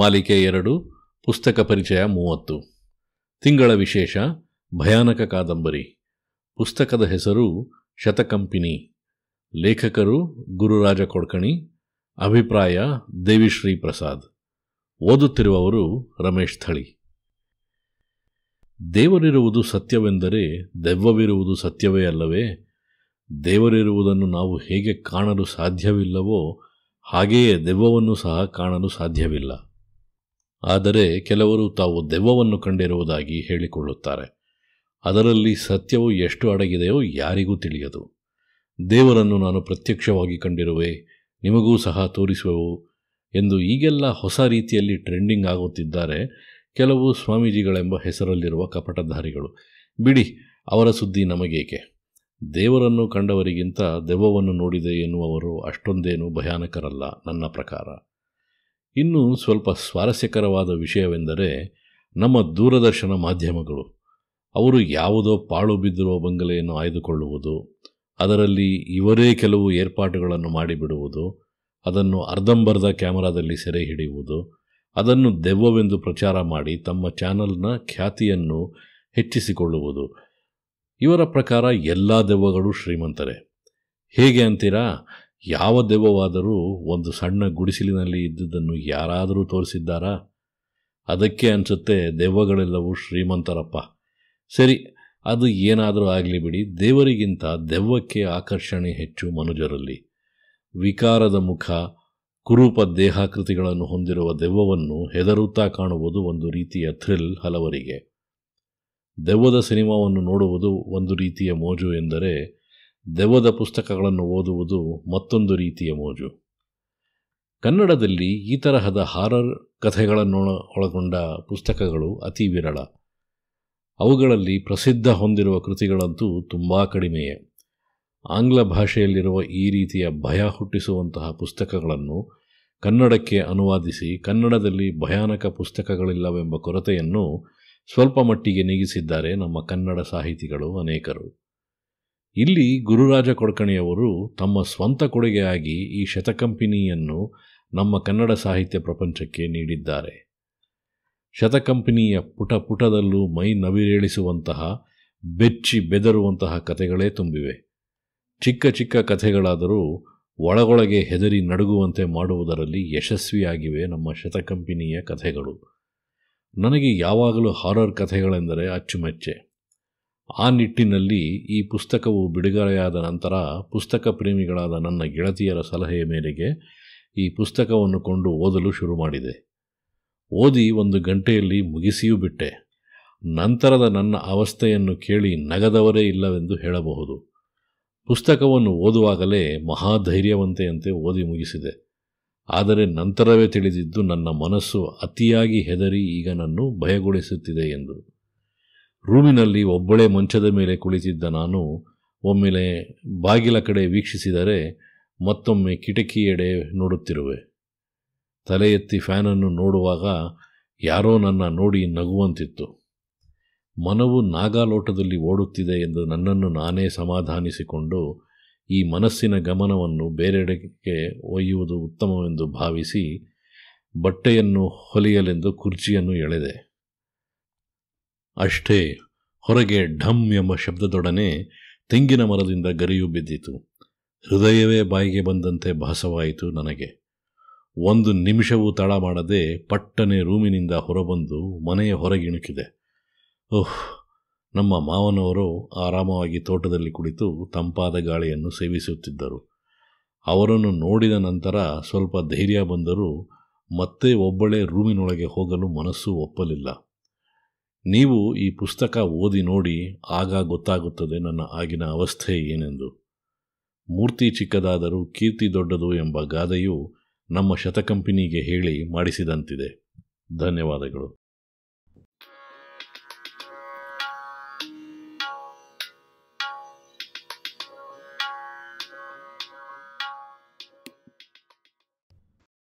ಮಾಲಿಕೆ ಎರಡು ಪುಸ್ತಕ ಪರಿಚಯ ಮೂವತ್ತು ತಿಂಗಳ ವಿಶೇಷ ಭಯಾನಕ ಕಾದಂಬರಿ ಪುಸ್ತಕದ ಹೆಸರು ಶತಕಂಪಿನಿ ಲೇಖಕರು ಗುರುರಾಜ ಕೊಡ್ಕಣಿ ಅಭಿಪ್ರಾಯ ದೇವಿಶ್ರೀ ಪ್ರಸಾದ್ ಓದುತ್ತಿರುವವರು ರಮೇಶ್ ಥಳಿ ದೇವರಿರುವುದು ಸತ್ಯವೆಂದರೆ ದೆವ್ವವಿರುವುದು ಸತ್ಯವೇ ಅಲ್ಲವೇ ದೇವರಿರುವುದನ್ನು ನಾವು ಹೇಗೆ ಕಾಣಲು ಸಾಧ್ಯವಿಲ್ಲವೋ ಹಾಗೆಯೇ ದೆವ್ವವನ್ನು ಸಹ ಕಾಣಲು ಸಾಧ್ಯವಿಲ್ಲ ಆದರೆ ಕೆಲವರು ತಾವು ದೆವ್ವವನ್ನು ಕಂಡಿರುವುದಾಗಿ ಹೇಳಿಕೊಳ್ಳುತ್ತಾರೆ ಅದರಲ್ಲಿ ಸತ್ಯವು ಎಷ್ಟು ಅಡಗಿದೆಯೋ ಯಾರಿಗೂ ತಿಳಿಯದು ದೇವರನ್ನು ನಾನು ಪ್ರತ್ಯಕ್ಷವಾಗಿ ಕಂಡಿರುವೆ ನಿಮಗೂ ಸಹ ತೋರಿಸುವೆವು ಎಂದು ಈಗೆಲ್ಲ ಹೊಸ ರೀತಿಯಲ್ಲಿ ಟ್ರೆಂಡಿಂಗ್ ಆಗುತ್ತಿದ್ದಾರೆ ಕೆಲವು ಸ್ವಾಮೀಜಿಗಳೆಂಬ ಹೆಸರಲ್ಲಿರುವ ಕಪಟಧಾರಿಗಳು ಬಿಡಿ ಅವರ ಸುದ್ದಿ ನಮಗೇಕೆ ದೇವರನ್ನು ಕಂಡವರಿಗಿಂತ ದೆವ್ವವನ್ನು ನೋಡಿದೆ ಎನ್ನುವವರು ಅಷ್ಟೊಂದೇನು ಭಯಾನಕರಲ್ಲ ನನ್ನ ಪ್ರಕಾರ ಇನ್ನು ಸ್ವಲ್ಪ ಸ್ವಾರಸ್ಯಕರವಾದ ವಿಷಯವೆಂದರೆ ನಮ್ಮ ದೂರದರ್ಶನ ಮಾಧ್ಯಮಗಳು ಅವರು ಯಾವುದೋ ಪಾಳು ಬಿದ್ದಿರುವ ಬಂಗಲೆಯನ್ನು ಆಯ್ದುಕೊಳ್ಳುವುದು ಅದರಲ್ಲಿ ಇವರೇ ಕೆಲವು ಏರ್ಪಾಟುಗಳನ್ನು ಮಾಡಿಬಿಡುವುದು ಅದನ್ನು ಅರ್ಧಂಬರ್ಧ ಕ್ಯಾಮರಾದಲ್ಲಿ ಸೆರೆ ಹಿಡಿಯುವುದು ಅದನ್ನು ದೆವ್ವವೆಂದು ಪ್ರಚಾರ ಮಾಡಿ ತಮ್ಮ ಚಾನಲ್ನ ಖ್ಯಾತಿಯನ್ನು ಹೆಚ್ಚಿಸಿಕೊಳ್ಳುವುದು ಇವರ ಪ್ರಕಾರ ಎಲ್ಲ ದೆವ್ವಗಳು ಶ್ರೀಮಂತರೇ ಹೇಗೆ ಅಂತೀರಾ ಯಾವ ದೆವ್ವವಾದರೂ ಒಂದು ಸಣ್ಣ ಗುಡಿಸಿಲಿನಲ್ಲಿ ಇದ್ದುದನ್ನು ಯಾರಾದರೂ ತೋರಿಸಿದ್ದಾರಾ ಅದಕ್ಕೆ ಅನಿಸುತ್ತೆ ದೆವ್ವಗಳೆಲ್ಲವೂ ಶ್ರೀಮಂತರಪ್ಪ ಸರಿ ಅದು ಏನಾದರೂ ಆಗಲಿ ಬಿಡಿ ದೇವರಿಗಿಂತ ದೆವ್ವಕ್ಕೆ ಆಕರ್ಷಣೆ ಹೆಚ್ಚು ಮನುಜರಲ್ಲಿ ವಿಕಾರದ ಮುಖ ಕುರೂಪ ದೇಹಾಕೃತಿಗಳನ್ನು ಹೊಂದಿರುವ ದೆವ್ವವನ್ನು ಹೆದರುತ್ತಾ ಕಾಣುವುದು ಒಂದು ರೀತಿಯ ಥ್ರಿಲ್ ಹಲವರಿಗೆ ದೆವ್ವದ ಸಿನಿಮಾವನ್ನು ನೋಡುವುದು ಒಂದು ರೀತಿಯ ಮೋಜು ಎಂದರೆ ದೆವದ ಪುಸ್ತಕಗಳನ್ನು ಓದುವುದು ಮತ್ತೊಂದು ರೀತಿಯ ಮೋಜು ಕನ್ನಡದಲ್ಲಿ ಈ ತರಹದ ಹಾರರ್ ಕಥೆಗಳನ್ನು ಒಳಗೊಂಡ ಪುಸ್ತಕಗಳು ಅತಿ ವಿರಳ ಅವುಗಳಲ್ಲಿ ಪ್ರಸಿದ್ಧ ಹೊಂದಿರುವ ಕೃತಿಗಳಂತೂ ತುಂಬ ಕಡಿಮೆಯೇ ಆಂಗ್ಲ ಭಾಷೆಯಲ್ಲಿರುವ ಈ ರೀತಿಯ ಭಯ ಹುಟ್ಟಿಸುವಂತಹ ಪುಸ್ತಕಗಳನ್ನು ಕನ್ನಡಕ್ಕೆ ಅನುವಾದಿಸಿ ಕನ್ನಡದಲ್ಲಿ ಭಯಾನಕ ಪುಸ್ತಕಗಳಿಲ್ಲವೆಂಬ ಕೊರತೆಯನ್ನು ಸ್ವಲ್ಪ ಮಟ್ಟಿಗೆ ನೀಗಿಸಿದ್ದಾರೆ ನಮ್ಮ ಕನ್ನಡ ಸಾಹಿತಿಗಳು ಅನೇಕರು ಇಲ್ಲಿ ಗುರುರಾಜ ಕೊಡ್ಕಣಿಯವರು ತಮ್ಮ ಸ್ವಂತ ಕೊಡುಗೆಯಾಗಿ ಈ ಶತಕಂಪಿನಿಯನ್ನು ನಮ್ಮ ಕನ್ನಡ ಸಾಹಿತ್ಯ ಪ್ರಪಂಚಕ್ಕೆ ನೀಡಿದ್ದಾರೆ ಶತಕಂಪಿನಿಯ ಪುಟ ಪುಟದಲ್ಲೂ ಮೈ ನವಿರೇಳಿಸುವಂತಹ ಬೆಚ್ಚಿ ಬೆದರುವಂತಹ ಕಥೆಗಳೇ ತುಂಬಿವೆ ಚಿಕ್ಕ ಚಿಕ್ಕ ಕಥೆಗಳಾದರೂ ಒಳಗೊಳಗೆ ಹೆದರಿ ನಡುಗುವಂತೆ ಮಾಡುವುದರಲ್ಲಿ ಯಶಸ್ವಿಯಾಗಿವೆ ನಮ್ಮ ಶತಕಂಪಿನಿಯ ಕಥೆಗಳು ನನಗೆ ಯಾವಾಗಲೂ ಹಾರರ್ ಕಥೆಗಳೆಂದರೆ ಅಚ್ಚುಮೆಚ್ಚೆ ಆ ನಿಟ್ಟಿನಲ್ಲಿ ಈ ಪುಸ್ತಕವು ಬಿಡುಗಡೆಯಾದ ನಂತರ ಪುಸ್ತಕ ಪ್ರೇಮಿಗಳಾದ ನನ್ನ ಗೆಳತಿಯರ ಸಲಹೆಯ ಮೇರೆಗೆ ಈ ಪುಸ್ತಕವನ್ನು ಕೊಂಡು ಓದಲು ಶುರು ಮಾಡಿದೆ ಓದಿ ಒಂದು ಗಂಟೆಯಲ್ಲಿ ಮುಗಿಸಿಯೂ ಬಿಟ್ಟೆ ನಂತರದ ನನ್ನ ಅವಸ್ಥೆಯನ್ನು ಕೇಳಿ ನಗದವರೇ ಇಲ್ಲವೆಂದು ಹೇಳಬಹುದು ಪುಸ್ತಕವನ್ನು ಓದುವಾಗಲೇ ಮಹಾಧೈರ್ಯವಂತೆಯಂತೆ ಓದಿ ಮುಗಿಸಿದೆ ಆದರೆ ನಂತರವೇ ತಿಳಿದಿದ್ದು ನನ್ನ ಮನಸ್ಸು ಅತಿಯಾಗಿ ಹೆದರಿ ಈಗ ನನ್ನನ್ನು ಭಯಗೊಳಿಸುತ್ತಿದೆ ಎಂದು ರೂಮಿನಲ್ಲಿ ಒಬ್ಬಳೇ ಮಂಚದ ಮೇಲೆ ಕುಳಿತಿದ್ದ ನಾನು ಒಮ್ಮೆಲೆ ಬಾಗಿಲ ಕಡೆ ವೀಕ್ಷಿಸಿದರೆ ಮತ್ತೊಮ್ಮೆ ಕಿಟಕಿಯೆಡೆ ನೋಡುತ್ತಿರುವೆ ತಲೆ ಎತ್ತಿ ಫ್ಯಾನನ್ನು ನೋಡುವಾಗ ಯಾರೋ ನನ್ನ ನೋಡಿ ನಗುವಂತಿತ್ತು ಮನವು ನಾಗಾಲೋಟದಲ್ಲಿ ಓಡುತ್ತಿದೆ ಎಂದು ನನ್ನನ್ನು ನಾನೇ ಸಮಾಧಾನಿಸಿಕೊಂಡು ಈ ಮನಸ್ಸಿನ ಗಮನವನ್ನು ಬೇರೆಡೆಗೆ ಒಯ್ಯುವುದು ಉತ್ತಮವೆಂದು ಭಾವಿಸಿ ಬಟ್ಟೆಯನ್ನು ಹೊಲಿಯಲೆಂದು ಕುರ್ಚಿಯನ್ನು ಎಳೆದೆ ಅಷ್ಟೇ ಹೊರಗೆ ಢಮ್ ಎಂಬ ಶಬ್ದದೊಡನೆ ತೆಂಗಿನ ಮರದಿಂದ ಗರಿಯು ಬಿದ್ದಿತು ಹೃದಯವೇ ಬಾಯಿಗೆ ಬಂದಂತೆ ಭಾಸವಾಯಿತು ನನಗೆ ಒಂದು ನಿಮಿಷವೂ ತಳ ಮಾಡದೆ ಪಟ್ಟನೆ ರೂಮಿನಿಂದ ಹೊರಬಂದು ಮನೆಯ ಹೊರಗಿಣುಕಿದೆ ಓಹ್ ನಮ್ಮ ಮಾವನವರು ಆರಾಮವಾಗಿ ತೋಟದಲ್ಲಿ ಕುಳಿತು ತಂಪಾದ ಗಾಳಿಯನ್ನು ಸೇವಿಸುತ್ತಿದ್ದರು ಅವರನ್ನು ನೋಡಿದ ನಂತರ ಸ್ವಲ್ಪ ಧೈರ್ಯ ಬಂದರೂ ಮತ್ತೆ ಒಬ್ಬಳೇ ರೂಮಿನೊಳಗೆ ಹೋಗಲು ಮನಸ್ಸು ಒಪ್ಪಲಿಲ್ಲ ನೀವು ಈ ಪುಸ್ತಕ ಓದಿ ನೋಡಿ ಆಗ ಗೊತ್ತಾಗುತ್ತದೆ ನನ್ನ ಆಗಿನ ಅವಸ್ಥೆ ಏನೆಂದು ಮೂರ್ತಿ ಚಿಕ್ಕದಾದರೂ ಕೀರ್ತಿ ದೊಡ್ಡದು ಎಂಬ ಗಾದೆಯು ನಮ್ಮ ಶತಕಂಪಿನಿಗೆ ಹೇಳಿ ಮಾಡಿಸಿದಂತಿದೆ ಧನ್ಯವಾದಗಳು